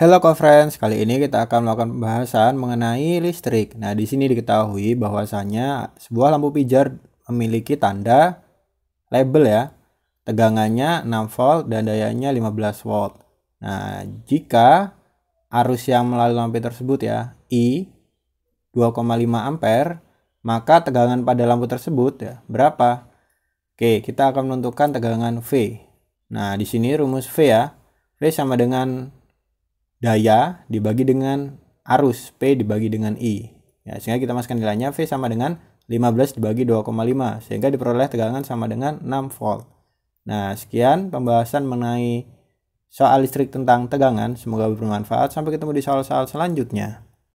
Hello co kali ini kita akan melakukan pembahasan mengenai listrik. Nah, di sini diketahui bahwasanya sebuah lampu pijar memiliki tanda label ya. Tegangannya 6 volt dan dayanya 15 volt. Nah, jika arus yang melalui lampu tersebut ya, I 2,5 ampere, maka tegangan pada lampu tersebut ya berapa? Oke, kita akan menentukan tegangan V. Nah, di sini rumus V ya. V sama dengan daya dibagi dengan arus P dibagi dengan I. Ya, sehingga kita masukkan nilainya V sama dengan 15 dibagi 2,5 sehingga diperoleh tegangan sama dengan 6 volt. Nah, sekian pembahasan mengenai soal listrik tentang tegangan. Semoga bermanfaat. Sampai ketemu di soal-soal selanjutnya.